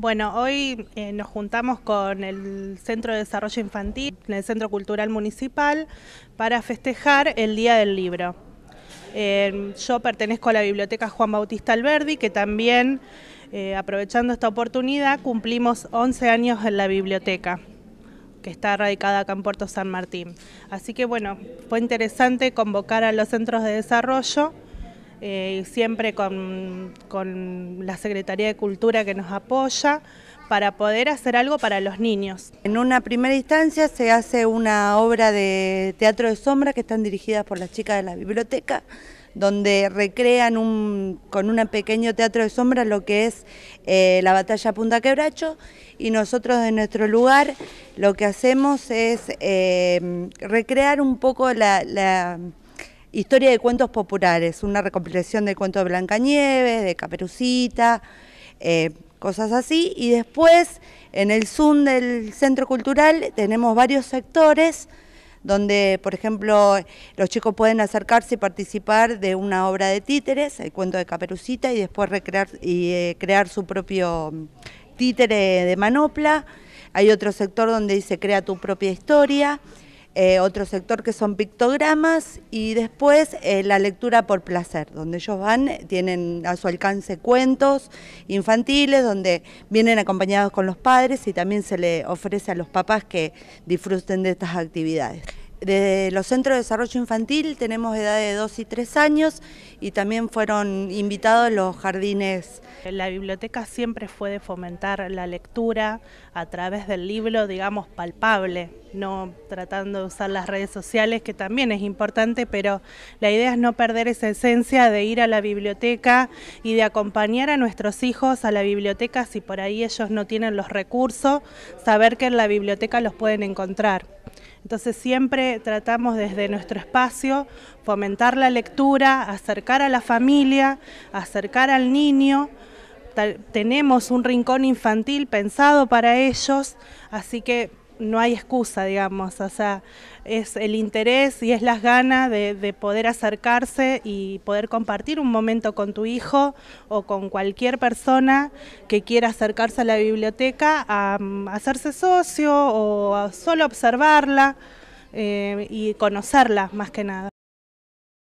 Bueno, hoy eh, nos juntamos con el Centro de Desarrollo Infantil, en el Centro Cultural Municipal, para festejar el Día del Libro. Eh, yo pertenezco a la Biblioteca Juan Bautista Alberdi, que también, eh, aprovechando esta oportunidad, cumplimos 11 años en la biblioteca que está radicada acá en Puerto San Martín. Así que bueno, fue interesante convocar a los centros de desarrollo eh, siempre con, la Secretaría de Cultura que nos apoya para poder hacer algo para los niños. En una primera instancia se hace una obra de teatro de sombra que están dirigidas por las chicas de la biblioteca, donde recrean un, con un pequeño teatro de sombra lo que es eh, la batalla Punta Quebracho y nosotros en nuestro lugar lo que hacemos es eh, recrear un poco la Historia de cuentos populares, una recopilación de cuentos de Blancanieves, de Caperucita, eh, cosas así. Y después, en el Zoom del Centro Cultural, tenemos varios sectores donde, por ejemplo, los chicos pueden acercarse y participar de una obra de títeres, el cuento de Caperucita, y después recrear y eh, crear su propio mm, títere de manopla. Hay otro sector donde dice crea tu propia historia. Eh, otro sector que son pictogramas y después eh, la lectura por placer, donde ellos van, tienen a su alcance cuentos infantiles, donde vienen acompañados con los padres y también se le ofrece a los papás que disfruten de estas actividades. Desde los centros de desarrollo infantil tenemos edad de 2 y 3 años y también fueron invitados los jardines. La biblioteca siempre fue de fomentar la lectura a través del libro, digamos, palpable, no tratando de usar las redes sociales, que también es importante, pero la idea es no perder esa esencia de ir a la biblioteca y de acompañar a nuestros hijos a la biblioteca si por ahí ellos no tienen los recursos, saber que en la biblioteca los pueden encontrar. Entonces siempre tratamos desde nuestro espacio fomentar la lectura, acercar a la familia, acercar al niño. tenemos un rincón infantil pensado para ellos, así que no hay excusa, digamos, o sea, es el interés y es las ganas de, poder acercarse y poder compartir un momento con tu hijo o con cualquier persona que quiera acercarse a la biblioteca a, mm, hacerse socio o a solo observarla eh, y conocerla más que nada.